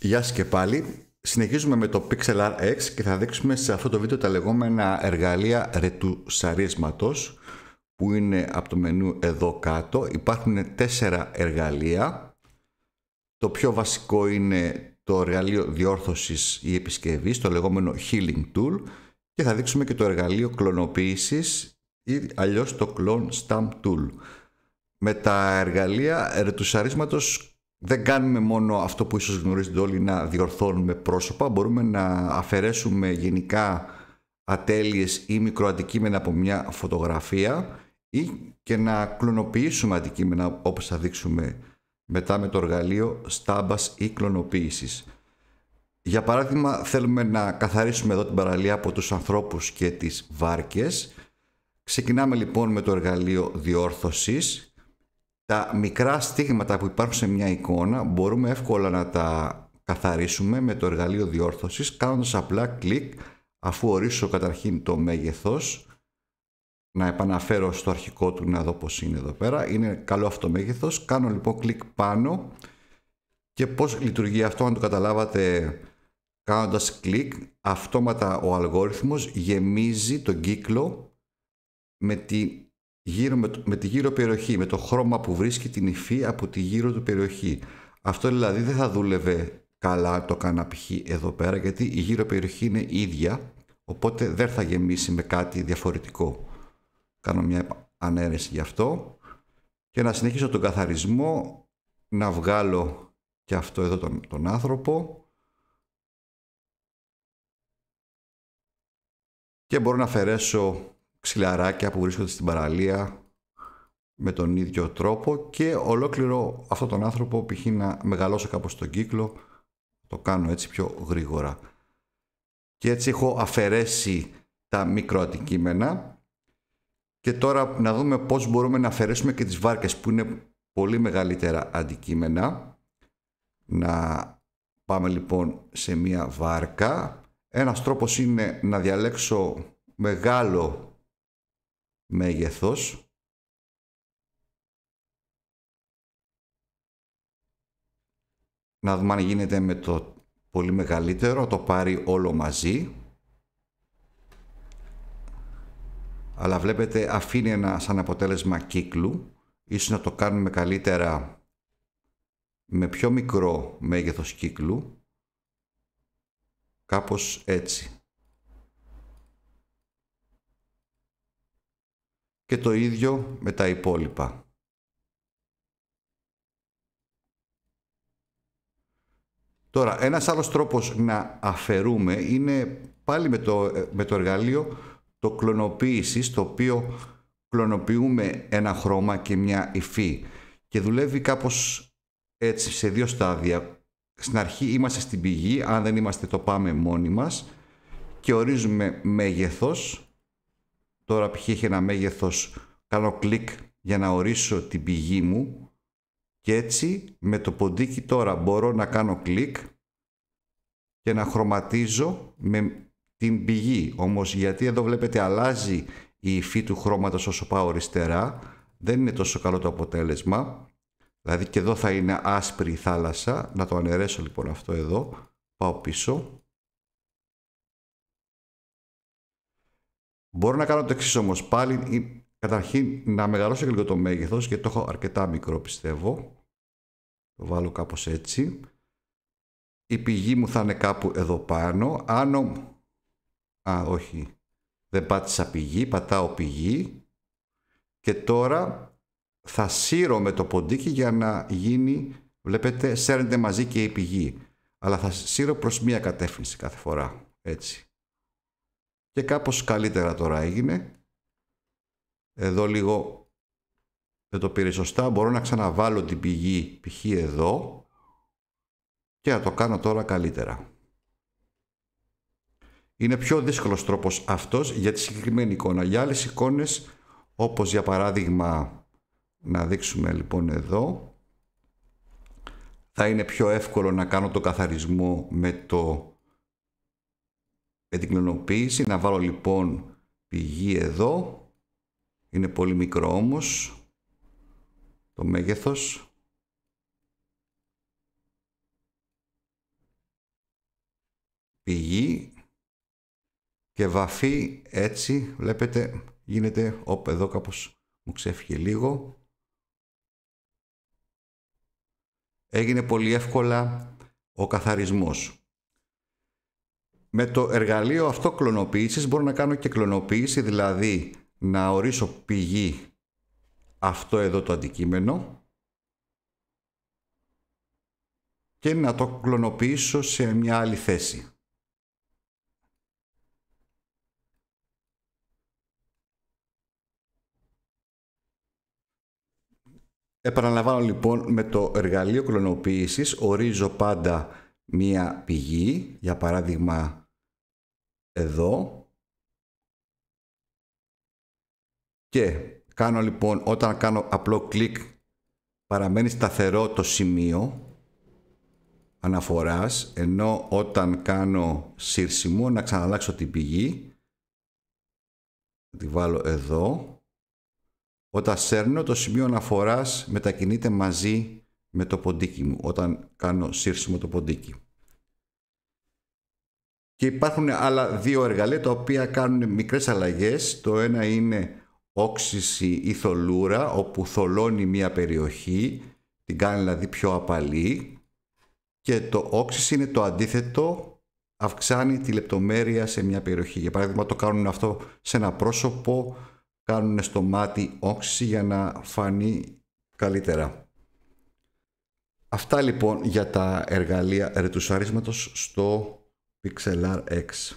Γεια σας και πάλι. Συνεχίζουμε με το Pixel RX και θα δείξουμε σε αυτό το βίντεο τα λεγόμενα εργαλεία ρετουσαρίσματος που είναι από το μενού εδώ κάτω. Υπάρχουν τέσσερα εργαλεία. Το πιο βασικό είναι το εργαλείο διόρθωσης ή επισκευής, το λεγόμενο Healing Tool και θα δείξουμε και το εργαλείο κλωνοποίησης ή αλλιώς το Clone Stamp Tool. Με τα εργαλεία ρετουσαρίσματος δεν κάνουμε μόνο αυτό που ίσως γνωρίζετε όλοι να διορθώνουμε πρόσωπα, μπορούμε να αφαιρέσουμε γενικά ατέλειες ή μικροαντικείμενα από μια φωτογραφία ή και να κλωνοποιήσουμε αντικείμενα όπως θα δείξουμε μετά με το εργαλείο στάμπας ή κλωνοποίησης. Για παράδειγμα θέλουμε να καθαρίσουμε εδώ την παραλία από τους ανθρώπους και τις βάρκες. Ξεκινάμε λοιπόν με το εργαλείο διόρθωσης τα μικρά στίγματα που υπάρχουν σε μια εικόνα μπορούμε εύκολα να τα καθαρίσουμε με το εργαλείο διόρθωσης κάνοντας απλά κλικ αφού ορίσω καταρχήν το μέγεθος να επαναφέρω στο αρχικό του να δω πως είναι εδώ πέρα είναι καλό αυτό το μέγεθος κάνω λοιπόν κλικ πάνω και πως λειτουργεί αυτό αν το καταλάβατε κάνοντας κλικ αυτόματα ο αλγόριθμος γεμίζει τον κύκλο με τη γύρω με, με τη γύρω περιοχή, με το χρώμα που βρίσκει την υφή από τη γύρω του περιοχή. Αυτό δηλαδή δεν θα δούλευε καλά το κάνα εδώ πέρα γιατί η γύρω περιοχή είναι ίδια οπότε δεν θα γεμίσει με κάτι διαφορετικό. Κάνω μια ανέρεση γι' αυτό και να συνεχίσω τον καθαρισμό να βγάλω και αυτό εδώ τον, τον άνθρωπο και μπορώ να αφαιρέσω ξυλαράκια που βρίσκονται στην παραλία με τον ίδιο τρόπο και ολόκληρο αυτόν τον άνθρωπο π.χ. να μεγαλώσω κάπως τον κύκλο το κάνω έτσι πιο γρήγορα και έτσι έχω αφαιρέσει τα αντικείμενα και τώρα να δούμε πώς μπορούμε να αφαιρέσουμε και τις βάρκες που είναι πολύ μεγαλύτερα αντικείμενα να πάμε λοιπόν σε μία βάρκα ένας τρόπος είναι να διαλέξω μεγάλο μέγεθος να δούμε αν γίνεται με το πολύ μεγαλύτερο το πάρει όλο μαζί αλλά βλέπετε αφήνει ένα σαν αποτέλεσμα κύκλου ίσως να το κάνουμε καλύτερα με πιο μικρό μέγεθος κύκλου κάπως έτσι και το ίδιο με τα υπόλοιπα. Τώρα, ένας άλλος τρόπος να αφαιρούμε είναι πάλι με το, ε, με το εργαλείο το κλωνοποίησης, το οποίο κλωνοποιούμε ένα χρώμα και μια υφή και δουλεύει κάπως έτσι σε δύο στάδια. Στην αρχή είμαστε στην πηγή, αν δεν είμαστε το πάμε μόνοι μας και ορίζουμε μέγεθος Τώρα π.χ. έχει ένα μέγεθος, κάνω κλικ για να ορίσω την πηγή μου και έτσι με το ποντίκι τώρα μπορώ να κάνω κλικ και να χρωματίζω με την πηγή. Όμως γιατί εδώ βλέπετε αλλάζει η υφή του χρώματος όσο πάω αριστερά, δεν είναι τόσο καλό το αποτέλεσμα. Δηλαδή και εδώ θα είναι άσπρη η θάλασσα, να το αναιρέσω λοιπόν αυτό εδώ, πάω πίσω Μπορώ να κάνω το εξής όμως. Πάλι καταρχήν να μεγαλώσω και λίγο το μέγεθος γιατί το έχω αρκετά μικρό πιστεύω. Το βάλω κάπως έτσι. Η πηγή μου θα είναι κάπου εδώ πάνω. Άνω. Α, όχι. Δεν πάτησα πηγή. Πατάω πηγή. Και τώρα θα σύρω με το ποντίκι για να γίνει. Βλέπετε, σέρνεται μαζί και η πηγή. Αλλά θα σύρω προς μία κατεύθυνση κάθε φορά. Έτσι και κάπως καλύτερα τώρα έγινε. Εδώ λίγο δεν το πήρε σωστά. Μπορώ να ξαναβάλω την πηγή π.χ. εδώ και να το κάνω τώρα καλύτερα. Είναι πιο δύσκολος τρόπος αυτός για τη συγκεκριμένη εικόνα. Για άλλες εικόνες, όπως για παράδειγμα να δείξουμε λοιπόν εδώ, θα είναι πιο εύκολο να κάνω το καθαρισμό με το με την Να βάλω λοιπόν πηγή εδώ. Είναι πολύ μικρό όμως το μέγεθος. Πηγή και βαφή έτσι βλέπετε γίνεται όπ εδώ κάπως μου ξέφυγε λίγο. Έγινε πολύ εύκολα ο καθαρισμός με το εργαλείο αυτό κλωνοποίησης μπορώ να κάνω και κλωνοποίηση, δηλαδή να ορίσω πηγή αυτό εδώ το αντικείμενο και να το κλωνοποιήσω σε μια άλλη θέση. Επαναλαμβάνω λοιπόν με το εργαλείο κλωνοποίησης ορίζω πάντα μία πηγή, για παράδειγμα εδώ και κάνω λοιπόν όταν κάνω απλό κλικ παραμένει σταθερό το σημείο αναφοράς ενώ όταν κάνω σύρσιμο να ξαναλλάξω την πηγή τη βάλω εδώ όταν σέρνω το σημείο αναφοράς μετακινείται μαζί με το ποντίκι μου όταν κάνω σύρσιμο το ποντίκι και υπάρχουν άλλα δύο εργαλεία τα οποία κάνουν μικρές αλλαγές. Το ένα είναι όξυση ή θολούρα, όπου θολώνει μία περιοχή, την κάνει δηλαδή πιο απαλή. Και το όξυση είναι το αντίθετο, αυξάνει τη λεπτομέρεια σε μια περιοχή. Για παράδειγμα το κάνουν αυτό σε ένα πρόσωπο, κάνουν στο μάτι όξυση για να φανεί καλύτερα. Αυτά λοιπόν για τα εργαλεία ρετουσαρίσματος στο Pixelar X.